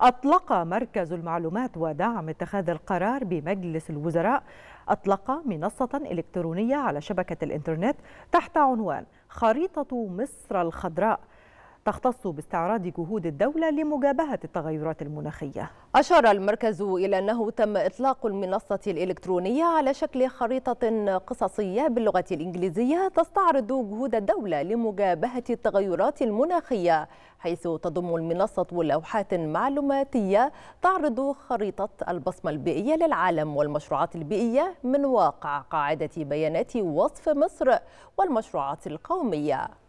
أطلق مركز المعلومات ودعم اتخاذ القرار بمجلس الوزراء أطلق منصة إلكترونية على شبكة الإنترنت تحت عنوان خريطة مصر الخضراء تختص باستعراض جهود الدولة لمجابهة التغيرات المناخية أشار المركز إلى أنه تم إطلاق المنصة الإلكترونية على شكل خريطة قصصية باللغة الإنجليزية تستعرض جهود الدولة لمجابهة التغيرات المناخية حيث تضم المنصة لوحات معلوماتية تعرض خريطة البصمة البيئية للعالم والمشروعات البيئية من واقع قاعدة بيانات وصف مصر والمشروعات القومية